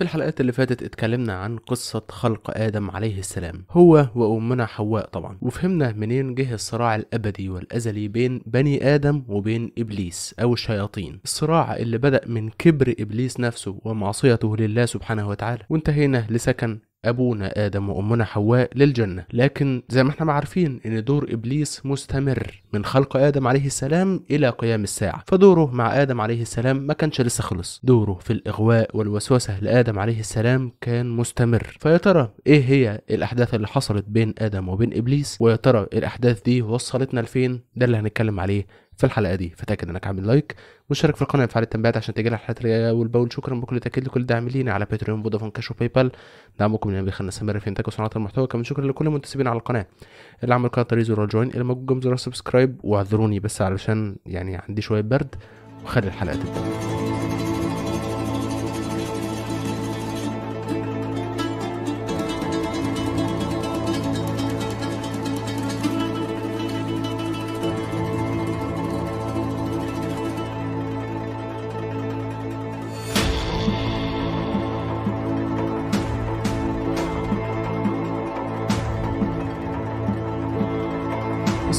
في الحلقات اللي فاتت اتكلمنا عن قصة خلق آدم عليه السلام هو وأمنا حواء طبعا وفهمنا منين جه الصراع الأبدي والأزلي بين بني آدم وبين إبليس أو الشياطين الصراع اللي بدأ من كبر إبليس نفسه ومعصيته لله سبحانه وتعالى وانتهينا لسكن ابونا ادم وامنا حواء للجنه لكن زي ما احنا عارفين ان دور ابليس مستمر من خلق ادم عليه السلام الى قيام الساعه فدوره مع ادم عليه السلام ما كانش لسه خلص دوره في الاغواء والوسوسه لادم عليه السلام كان مستمر فيا ترى ايه هي الاحداث اللي حصلت بين ادم وبين ابليس ويا ترى الاحداث دي وصلتنا لفين ده اللي هنتكلم عليه في الحلقه دي فتاكد انك عامل لايك واشترك في القناه وفعل التنبيهات عشان تجيلك الحلقات اللي اول باول شكرا بكل تاكيد لكل دعم لينا على باتريون فودافون كاش وباي بال دعمكم لنا بيخلينا نستمر في انتاج وصناعه المحتوى كمان شكرا لكل المنتسبين على القناه اللي عمل قناه تريزو زرار جوين اللي موجود جنب زر سبسكرايب واعذروني بس علشان يعني عندي شويه برد وخلي الحلقه تبدا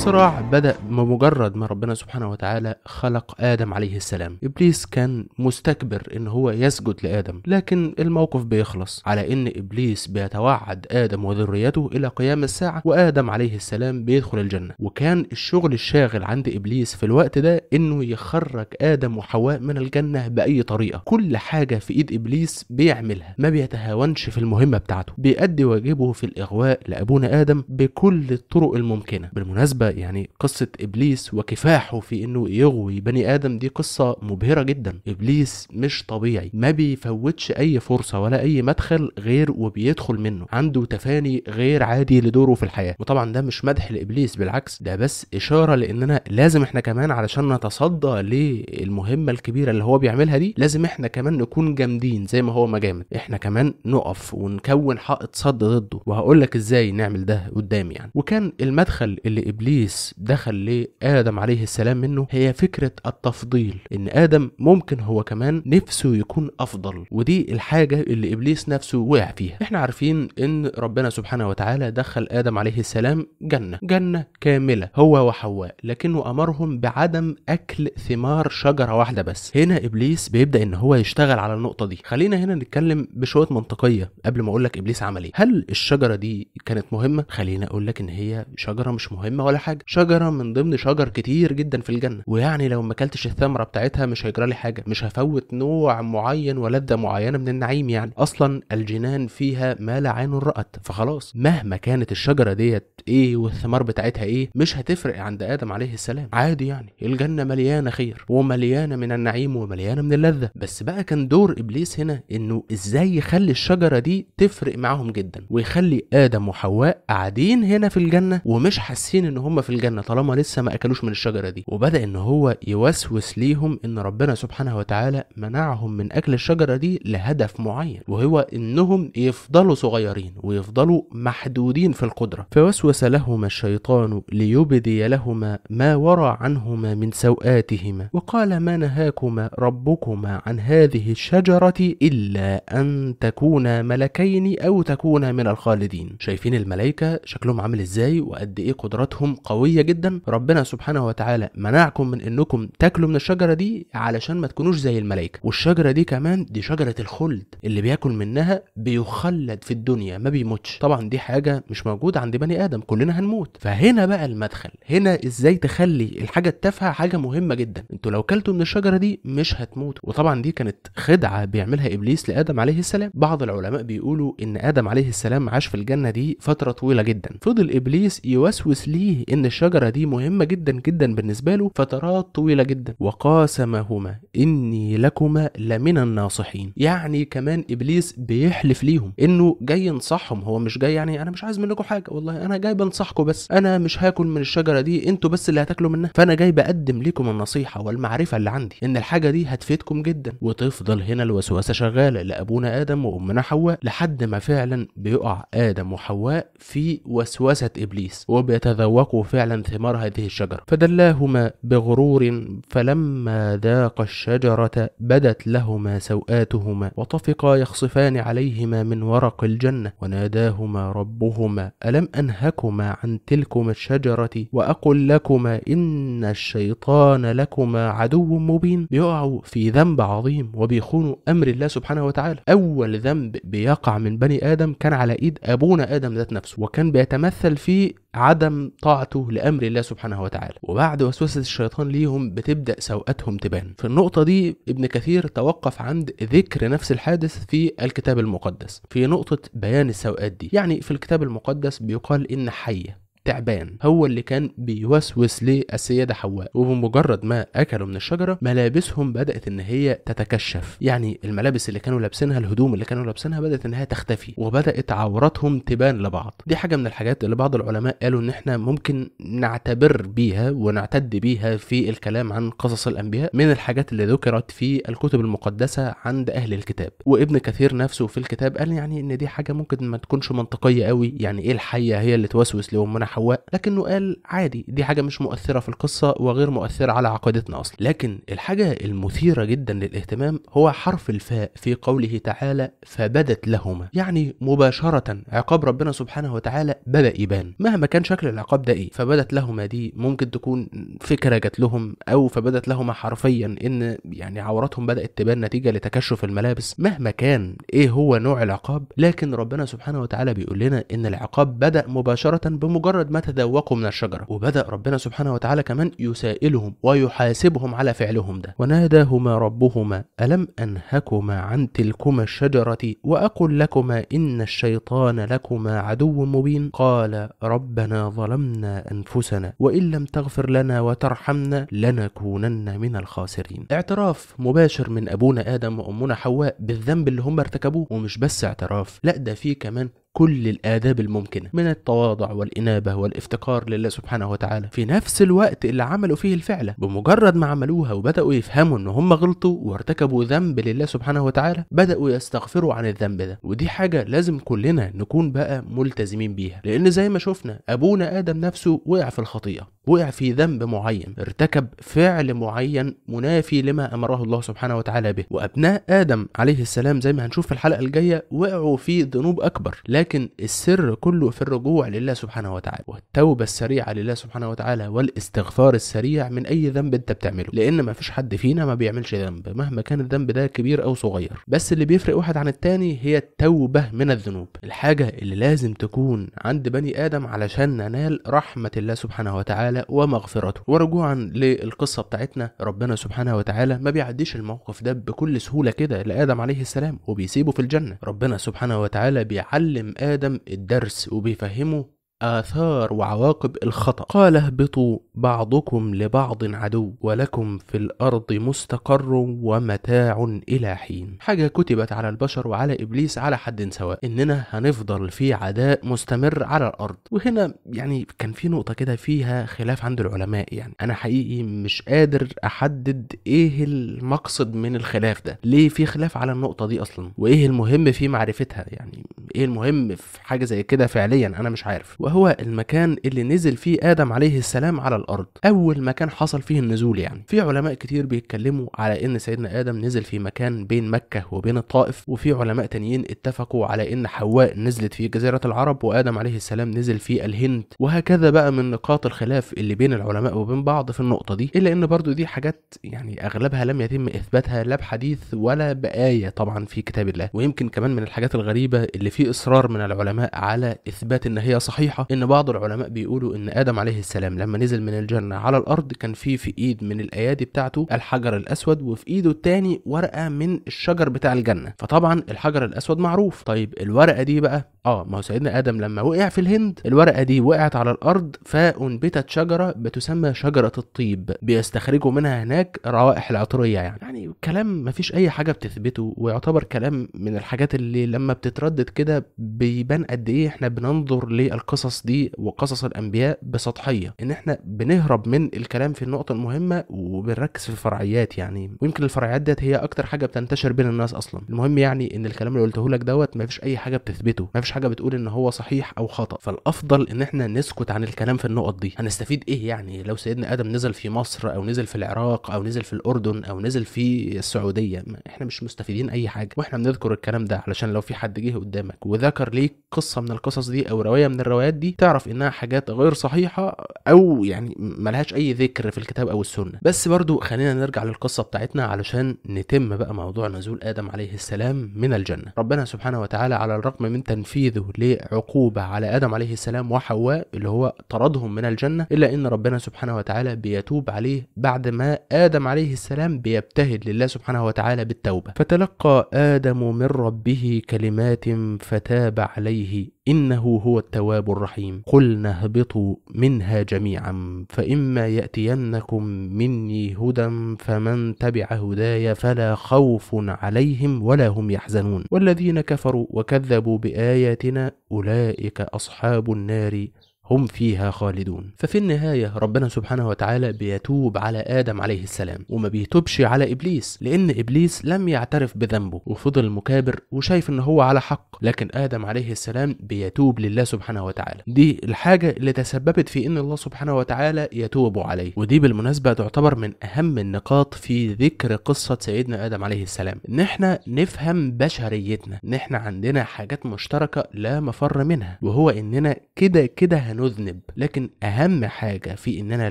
الصراع بدأ بمجرد ما ربنا سبحانه وتعالى خلق آدم عليه السلام إبليس كان مستكبر إن هو يسجد لآدم لكن الموقف بيخلص على إن إبليس بيتوعد آدم وذريته إلى قيام الساعة وآدم عليه السلام بيدخل الجنة وكان الشغل الشاغل عند إبليس في الوقت ده إنه يخرج آدم وحواء من الجنة بأي طريقة كل حاجة في إيد إبليس بيعملها ما بيتهاونش في المهمة بتاعته بيأدي واجبه في الإغواء لأبونا آدم بكل الطرق الممكنة بالمناسبة يعني قصة إبليس وكفاحه في إنه يغوي بني آدم دي قصة مبهرة جدا إبليس مش طبيعي ما بيفوتش أي فرصة ولا أي مدخل غير وبيدخل منه عنده تفاني غير عادي لدوره في الحياة وطبعا ده مش مدح لإبليس بالعكس ده بس إشارة لإننا لازم إحنا كمان علشان نتصدى للمهمة الكبيرة اللي هو بيعملها دي لازم إحنا كمان نكون جامدين زي ما هو ما جامد إحنا كمان نقف ونكون حائط صد ضده وهقول لك إزاي نعمل ده قدام يعني وكان المدخل اللي إبليس ابليس دخل لادم عليه السلام منه هي فكره التفضيل ان ادم ممكن هو كمان نفسه يكون افضل ودي الحاجه اللي ابليس نفسه وقع فيها احنا عارفين ان ربنا سبحانه وتعالى دخل ادم عليه السلام جنه جنه كامله هو وحواء لكنه امرهم بعدم اكل ثمار شجره واحده بس هنا ابليس بيبدا ان هو يشتغل على النقطه دي خلينا هنا نتكلم بشويه منطقيه قبل ما اقول لك ابليس عمل ايه هل الشجره دي كانت مهمه خلينا اقول لك ان هي شجره مش مهمه ولا حاجه حاجه شجره من ضمن شجر كتير جدا في الجنه ويعني لو ما اكلتش الثمره بتاعتها مش هيجرى لي حاجه مش هفوت نوع معين ولذه معينه من النعيم يعني اصلا الجنان فيها ما لا عين رأت فخلاص مهما كانت الشجره ديت ايه والثمار بتاعتها ايه مش هتفرق عند ادم عليه السلام عادي يعني الجنه مليانه خير ومليانه من النعيم ومليانه من اللذه بس بقى كان دور ابليس هنا انه ازاي يخلي الشجره دي تفرق معاهم جدا ويخلي ادم وحواء قاعدين هنا في الجنه ومش حاسين ان هم في الجنه طالما لسه ما اكلوش من الشجره دي وبدا ان هو يوسوس ليهم ان ربنا سبحانه وتعالى منعهم من اكل الشجره دي لهدف معين وهو انهم يفضلوا صغيرين ويفضلوا محدودين في القدره فوسوس لهما الشيطان ليبدي لهما ما ورى عنهما من سوآتهما وقال ما نهاكما ربكما عن هذه الشجره الا ان تكونا ملكين او تكونا من الخالدين شايفين الملائكه شكلهم عامل ازاي وقد ايه قدراتهم قويه جدا ربنا سبحانه وتعالى منعكم من انكم تاكلوا من الشجره دي علشان ما تكونوش زي الملائكه والشجره دي كمان دي شجره الخلد اللي بياكل منها بيخلد في الدنيا ما بيموتش طبعا دي حاجه مش موجوده عند بني ادم كلنا هنموت فهنا بقى المدخل هنا ازاي تخلي الحاجه التافهه حاجه مهمه جدا انتوا لو كلتوا من الشجره دي مش هتموتوا وطبعا دي كانت خدعه بيعملها ابليس لادم عليه السلام بعض العلماء بيقولوا ان ادم عليه السلام عاش في الجنه دي فتره طويله جدا فضل ابليس يوسوس ليه ان ان الشجره دي مهمه جدا جدا بالنسبه له فترات طويله جدا وقاسمهما اني لكما لمن الناصحين يعني كمان ابليس بيحلف ليهم انه جاي ينصحهم هو مش جاي يعني انا مش عايز منكم حاجه والله انا جاي بنصحكم بس انا مش هاكل من الشجره دي انتوا بس اللي هتاكلوا منها فانا جاي بقدم لكم النصيحه والمعرفه اللي عندي ان الحاجه دي هتفيدكم جدا وتفضل هنا الوسوسه شغاله لابونا ادم وامنا حواء لحد ما فعلا بيقع ادم وحواء في وسوسه ابليس وبيتذوقوا فعلا ثمار هذه الشجرة فدلاهما بغرور فلما ذاق الشجرة بدت لهما سوآتهما وطفقا يخصفان عليهما من ورق الجنة وناداهما ربهما ألم أنهكما عن تلكما الشجرة وأقل لكما إن الشيطان لكما عدو مبين بيقعوا في ذنب عظيم وبيخونوا أمر الله سبحانه وتعالى أول ذنب بيقع من بني آدم كان على إيد أبونا آدم ذات نفسه وكان بيتمثل في عدم طاعته لامر الله سبحانه وتعالى وبعد وسوسه الشيطان ليهم بتبدا سوءاتهم تبان في النقطه دي ابن كثير توقف عند ذكر نفس الحادث في الكتاب المقدس في نقطه بيان السوءات دي يعني في الكتاب المقدس بيقال ان حيه تعبان هو اللي كان بيوسوس للسيده حواء وبمجرد ما اكلوا من الشجره ملابسهم بدات ان هي تتكشف يعني الملابس اللي كانوا لابسينها الهدوم اللي كانوا لابسينها بدات انها تختفي وبدات عوراتهم تبان لبعض دي حاجه من الحاجات اللي بعض العلماء قالوا ان احنا ممكن نعتبر بيها ونعتد بيها في الكلام عن قصص الانبياء من الحاجات اللي ذكرت في الكتب المقدسه عند اهل الكتاب وابن كثير نفسه في الكتاب قال يعني ان دي حاجه ممكن ما تكونش منطقيه قوي يعني ايه الحيه هي اللي توسوس لامنا حواء لكنه قال عادي دي حاجه مش مؤثره في القصه وغير مؤثره على عقيدتنا اصلا لكن الحاجه المثيره جدا للاهتمام هو حرف الفاء في قوله تعالى فبدت لهما يعني مباشره عقاب ربنا سبحانه وتعالى بدا يبان مهما كان شكل العقاب ده ايه فبدت لهما دي ممكن تكون فكره جات لهم او فبدت لهما حرفيا ان يعني عوراتهم بدات تبان نتيجه لتكشف الملابس مهما كان ايه هو نوع العقاب لكن ربنا سبحانه وتعالى بيقول لنا ان العقاب بدا مباشره بمجرد مجرد ما تذوقوا من الشجرة وبدأ ربنا سبحانه وتعالى كمان يسائلهم ويحاسبهم على فعلهم ده وناداهما ربهما ألم أنهكما عن تلكما الشجرة وأقل لكما إن الشيطان لكما عدو مبين قال ربنا ظلمنا أنفسنا وإن لم تغفر لنا وترحمنا لنكونن من الخاسرين اعتراف مباشر من أبونا آدم وأمنا حواء بالذنب اللي هم ارتكبوه ومش بس اعتراف لا ده فيه كمان كل الآداب الممكنة من التواضع والإنابة والافتقار لله سبحانه وتعالى في نفس الوقت اللي عملوا فيه الفعلة بمجرد ما عملوها وبدأوا يفهموا إن هم غلطوا وارتكبوا ذنب لله سبحانه وتعالى بدأوا يستغفروا عن الذنب ده ودي حاجة لازم كلنا نكون بقى ملتزمين بيها لأن زي ما شفنا أبونا آدم نفسه وقع في الخطيئة وقع في ذنب معين ارتكب فعل معين منافي لما أمره الله سبحانه وتعالى به وأبناء آدم عليه السلام زي ما هنشوف في الحلقة الجاية وقعوا في ذنوب أكبر لكن لكن السر كله في الرجوع لله سبحانه وتعالى والتوبة السريعة لله سبحانه وتعالى والاستغفار السريع من أي ذنب أنت بتعمله لأن ما فيش حد فينا ما بيعملش ذنب مهما كان الذنب ده كبير أو صغير بس اللي بيفرق واحد عن التاني هي التوبة من الذنوب الحاجة اللي لازم تكون عند بني آدم علشان ننال رحمة الله سبحانه وتعالى ومغفرته ورجوعا للقصة بتاعتنا ربنا سبحانه وتعالى ما بيعديش الموقف ده بكل سهولة كده لآدم عليه السلام وبيسيبه في الجنة ربنا سبحانه وتعالى بيعلم ادم الدرس وبيفهمه آثار وعواقب الخطأ قال اهبطوا بعضكم لبعض عدو ولكم في الأرض مستقر ومتاع إلى حين حاجة كتبت على البشر وعلى إبليس على حد سواء إننا هنفضل في عداء مستمر على الأرض وهنا يعني كان في نقطة كده فيها خلاف عند العلماء يعني أنا حقيقي مش قادر أحدد إيه المقصد من الخلاف ده ليه في خلاف على النقطة دي أصلا وإيه المهم في معرفتها يعني إيه المهم في حاجة زي كده فعليا أنا مش عارف وهو المكان اللي نزل فيه آدم عليه السلام على الأرض أول مكان حصل فيه النزول يعني في علماء كتير بيتكلموا على إن سيدنا آدم نزل في مكان بين مكة وبين الطائف وفي علماء تانيين اتفقوا على إن حواء نزلت في جزيرة العرب وآدم عليه السلام نزل في الهند وهكذا بقى من نقاط الخلاف اللي بين العلماء وبين بعض في النقطة دي إلا إن برضو دي حاجات يعني أغلبها لم يتم إثباتها لا بحديث ولا بآية طبعا في كتاب الله ويمكن كمان من الحاجات الغريبة اللي فيه إصرار من العلماء على إثبات إن هي صحيحة الصحة إن بعض العلماء بيقولوا إن آدم عليه السلام لما نزل من الجنة على الأرض كان في في إيد من الأيادي بتاعته الحجر الأسود وفي إيده التاني ورقة من الشجر بتاع الجنة فطبعا الحجر الأسود معروف طيب الورقة دي بقى اه ما هو سيدنا ادم لما وقع في الهند الورقه دي وقعت على الارض فانبتت شجره بتسمى شجره الطيب بيستخرجوا منها هناك روائح العطريه يعني يعني كلام ما فيش اي حاجه بتثبته ويعتبر كلام من الحاجات اللي لما بتتردد كده بيبان قد ايه احنا بننظر للقصص دي وقصص الانبياء بسطحيه ان احنا بنهرب من الكلام في النقطه المهمه وبنركز في الفرعيات يعني ويمكن الفرعيات ديت هي اكتر حاجه بتنتشر بين الناس اصلا المهم يعني ان الكلام اللي قلته لك دوت فيش اي حاجه بتثبته مفيش حاجه بتقول ان هو صحيح او خطا فالافضل ان احنا نسكت عن الكلام في النقط دي هنستفيد ايه يعني لو سيدنا ادم نزل في مصر او نزل في العراق او نزل في الاردن او نزل في السعوديه احنا مش مستفيدين اي حاجه واحنا بنذكر الكلام ده علشان لو في حد جه قدامك وذكر ليك قصه من القصص دي او روايه من الروايات دي تعرف انها حاجات غير صحيحه او يعني ملهاش اي ذكر في الكتاب او السنه بس برضو خلينا نرجع للقصه بتاعتنا علشان نتم بقى موضوع نزول ادم عليه السلام من الجنه ربنا سبحانه وتعالى على الرغم من تنفيذ تنفيذه لعقوبة على آدم عليه السلام وحواء اللي هو طردهم من الجنة إلا إن ربنا سبحانه وتعالى بيتوب عليه بعد ما آدم عليه السلام بيبتهل لله سبحانه وتعالى بالتوبة فتلقى آدم من ربه كلمات فتاب عليه إنه هو التواب الرحيم قلنا اهبطوا منها جميعا فإما يأتينكم مني هدى فمن تبع هداي فلا خوف عليهم ولا هم يحزنون والذين كفروا وكذبوا بآياتنا أولئك أصحاب النار هم فيها خالدون ففي النهاية ربنا سبحانه وتعالى بيتوب على آدم عليه السلام وما بيتوبش على إبليس لأن إبليس لم يعترف بذنبه وفضل مكابر وشايف إن هو على حق لكن آدم عليه السلام بيتوب لله سبحانه وتعالى دي الحاجة اللي تسببت في إن الله سبحانه وتعالى يتوب عليه ودي بالمناسبة تعتبر من أهم النقاط في ذكر قصة سيدنا آدم عليه السلام إن إحنا نفهم بشريتنا إن إحنا عندنا حاجات مشتركة لا مفر منها وهو إننا كده كده هن نذنب لكن اهم حاجه في اننا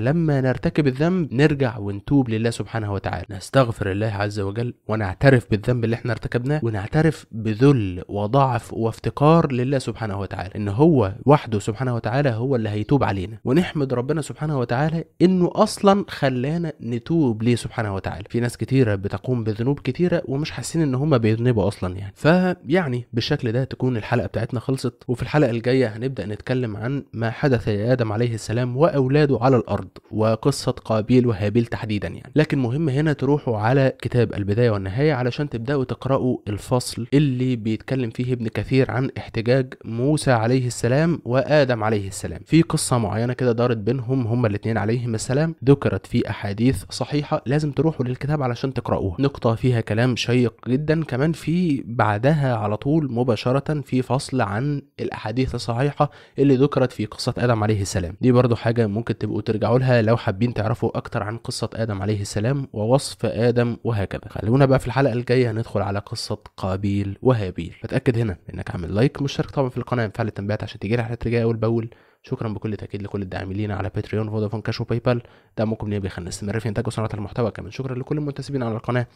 لما نرتكب الذنب نرجع ونتوب لله سبحانه وتعالى نستغفر الله عز وجل ونعترف بالذنب اللي احنا ارتكبناه ونعترف بذل وضعف وافتقار لله سبحانه وتعالى ان هو وحده سبحانه وتعالى هو اللي هيتوب علينا ونحمد ربنا سبحانه وتعالى انه اصلا خلانا نتوب ليه سبحانه وتعالى في ناس كتيره بتقوم بذنوب كتيره ومش حاسين ان هما بيذنبوا اصلا يعني فيعني بالشكل ده تكون الحلقه بتاعتنا خلصت وفي الحلقه الجايه هنبدا نتكلم عن ما حدث لآدم عليه السلام وأولاده على الأرض وقصة قابيل وهابيل تحديدا يعني لكن مهم هنا تروحوا على كتاب البداية والنهاية علشان تبدأوا تقرأوا الفصل اللي بيتكلم فيه ابن كثير عن احتجاج موسى عليه السلام وآدم عليه السلام في قصة معينة كده دارت بينهم هما الاثنين عليهم السلام ذكرت في أحاديث صحيحة لازم تروحوا للكتاب علشان تقرأوها نقطة فيها كلام شيق جدا كمان في بعدها على طول مباشرة في فصل عن الأحاديث الصحيحة اللي ذكرت في قصة قصة آدم عليه السلام دي برضو حاجة ممكن تبقوا ترجعوا لها لو حابين تعرفوا أكتر عن قصة آدم عليه السلام ووصف آدم وهكذا خلونا بقى في الحلقة الجاية هندخل على قصة قابيل وهابيل اتاكد هنا إنك عامل لايك مشترك طبعا في القناة وفعل التنبيهات عشان تجيلي حلقات الجايه أول بأول شكرا بكل تاكيد لكل الداعمين لينا على باتريون فودافون كاش وباي بال دعمكم ليا بيخلينا نستمر في انتاج وصناعه المحتوى كمان شكرا لكل المنتسبين على القناه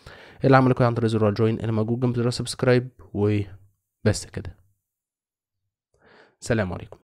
اللي عملوا كده عن طريق زرار الجوين اللي موجود جنب زر السبسكرايب وبس كده سلام عليكم